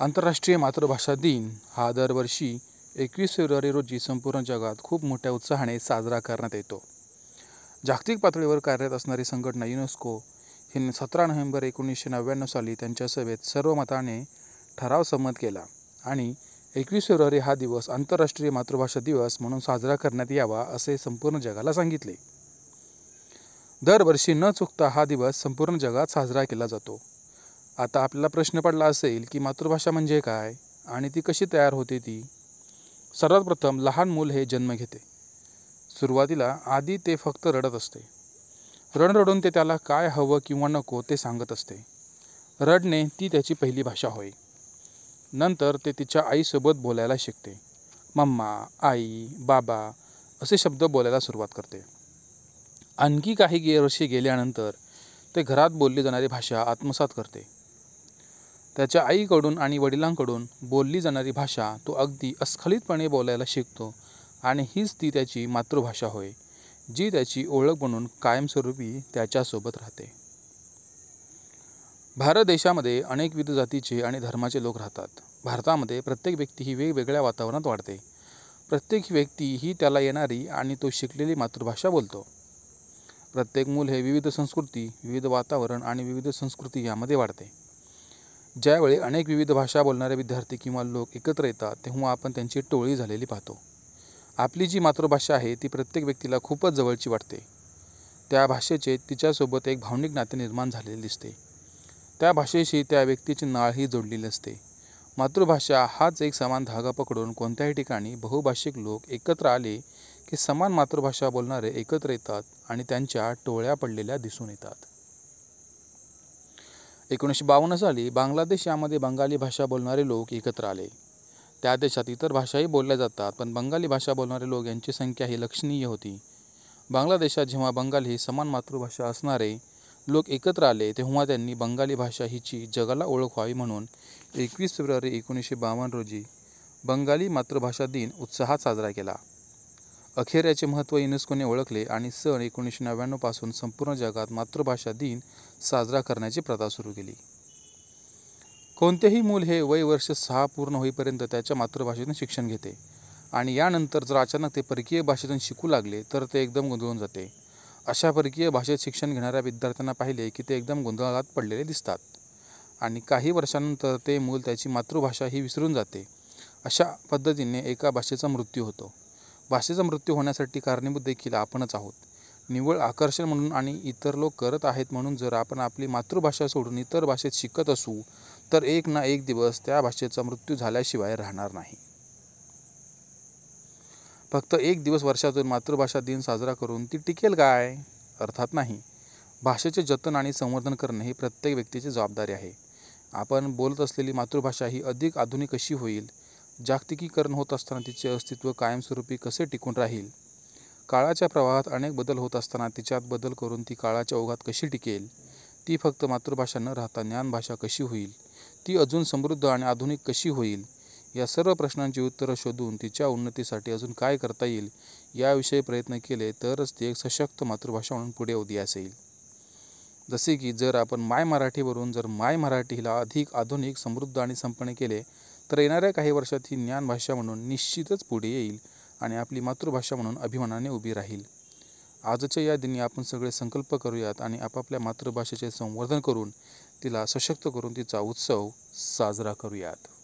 आंतरराष्ट्रीय मातृभाषा दिन हा दरवर्षी एकवीस फेब्रुवारी रोजी संपूर्ण जगात खूप मोठ्या उत्साहाने साजरा करण्यात येतो जागतिक पातळीवर कार्यरत असणारी संघटना युनेस्को हिने सतरा नोव्हेंबर एकोणीसशे नव्याण्णव साली त्यांच्या सभेत मताने ठराव संमत केला आणि एकवीस फेब्रुवारी हा दिवस आंतरराष्ट्रीय मातृभाषा दिवस म्हणून साजरा करण्यात यावा असे संपूर्ण जगाला सांगितले दरवर्षी न चुकता हा दिवस संपूर्ण जगात साजरा केला जातो आता आपल्याला प्रश्न पडला असेल की मातृभाषा म्हणजे काय आणि ती कशी तयार होते ती सर्वात प्रथम लहान मूल हे जन्म घेते सुरुवातीला आधी ते फक्त रडत असते रडून ते त्याला काय हवं किंवा नको ते सांगत असते रडणे ती त्याची पहिली भाषा होय नंतर ते तिच्या आईसोबत बोलायला शिकते मम्मा आई बाबा असे शब्द बोलायला सुरुवात करते आणखी काही गे वर्षे गेल्यानंतर ते घरात बोलली जाणारी भाषा आत्मसात करते त्याच्या आईकडून आणि वडिलांकडून बोलली जाणारी भाषा तो अगदी अस्खलितपणे बोलायला शिकतो आणि हीच ती त्याची मातृभाषा होय जी त्याची ओळख बनून कायमस्वरूपी त्याच्यासोबत राहते भारत देशामध्ये अनेकविध जातीचे आणि धर्माचे लोक राहतात भारतामध्ये प्रत्येक व्यक्ती ही वेगवेगळ्या वातावरणात वाढते प्रत्येक व्यक्ती ही त्याला येणारी आणि तो शिकलेली मातृभाषा बोलतो प्रत्येक मूल हे विविध संस्कृती विविध वातावरण आणि विविध संस्कृती यामध्ये वाढते ज्यावेळी अनेक विविध भाषा बोलणारे विद्यार्थी किंवा लोक एकत्र येतात तेव्हा आपण त्यांची टोळी झालेली पाहतो आपली जी मातृभाषा आहे ती प्रत्येक व्यक्तीला खूपच जवळची वाटते त्या भाषेचे तिच्यासोबत एक भावनिक नाते निर्माण झालेले दिसते त्या भाषेशी त्या व्यक्तीची नाळही जोडलेली असते मातृभाषा हाच एक समान धागा पकडून कोणत्याही ठिकाणी बहुभाषिक लोक एकत्र आले की समान मातृभाषा बोलणारे एकत्र येतात आणि त्यांच्या टोळ्या पडलेल्या दिसून येतात एकोणीसशे बावन्न साली बांगलादेश यामध्ये बंगाली भाषा बोलणारे लोक एकत्र आले त्या देशात इतर भाषाही बोलल्या जातात पण बंगाली भाषा बोलणारे लोक यांची संख्या ही लक्षणीय होती बांगलादेशात जेव्हा बंगाली ही समान मातृभाषा असणारे लोक एकत्र आले तेव्हा त्यांनी बंगाली भाषा हिची जगाला ओळख व्हावी म्हणून एकवीस फेब्रुवारी एकोणीसशे बावन्न रोजी बंगाली मातृभाषा दिन उत्साहात साजरा केला अखेर याचे महत्त्व युनेस्कोने ओळखले आणि सन एकोणीसशे नव्याण्णवपासून संपूर्ण जगात मातृभाषा दिन साजरा करण्याची प्रथा सुरू केली कोणतेही मूल हे वय वर्ष सहा पूर्ण होईपर्यंत त्याच्या मातृभाषेतून शिक्षण घेते आणि यानंतर जर अचानक ते परकीय भाषेतून शिकू लागले तर ते एकदम गोंधळून जाते अशा परकीय भाषेत शिक्षण घेणाऱ्या विद्यार्थ्यांना पाहिले की ते एकदम गोंधळात पडलेले दिसतात आणि काही वर्षानंतर ते मूल त्याची मातृभाषा ही विसरून जाते अशा पद्धतीने एका भाषेचा मृत्यू होतो भाषेचा मृत्यू होण्यासाठी कारणीभूत देखील आपणच आहोत निव्वळ आकर्षण म्हणून आणि इतर लोक करत आहेत म्हणून जर आपण आपली मातृभाषा सोडून इतर भाषेत शिकत असू तर एक ना एक दिवस त्या भाषेचा मृत्यू झाल्याशिवाय राहणार नाही फक्त एक दिवस वर्षातून मातृभाषा दिन साजरा करून ती टिकेल काय अर्थात नाही भाषेचे जतन आणि संवर्धन करणे ही प्रत्येक व्यक्तीची जबाबदारी आहे आपण बोलत असलेली मातृभाषा ही अधिक आधुनिक कशी होईल जागतिकीकरण होत असताना तिचे अस्तित्व कायमस्वरूपी कसे टिकून राहील काळाच्या प्रवाहात अनेक बदल होत असताना तिच्यात बदल करून ती काळाच्या ओघात कशी टिकेल ती फक्त मातृभाषा न राहता ज्ञानभाषा कशी होईल ती अजून समृद्ध आणि आधुनिक कशी होईल या सर्व प्रश्नांची उत्तरं शोधून तिच्या उन्नतीसाठी अजून काय करता येईल याविषयी प्रयत्न केले तरच ती एक सशक्त मातृभाषा म्हणून पुढे उदयास असेल जसे की जर आपण माय मराठीवरून जर माय मराठीला अधिक आधुनिक समृद्ध आणि संपन्न केले तर येणाऱ्या काही वर्षात ही ज्ञानभाषा म्हणून निश्चितच पुढे येईल आणि आपली मातृभाषा म्हणून अभिमानाने उभी राहील आजच्या या दिनी आपण सगळे संकल्प करूयात आणि आपापल्या मातृभाषेचे संवर्धन करून तिला सशक्त करून तिचा उत्सव साजरा करूयात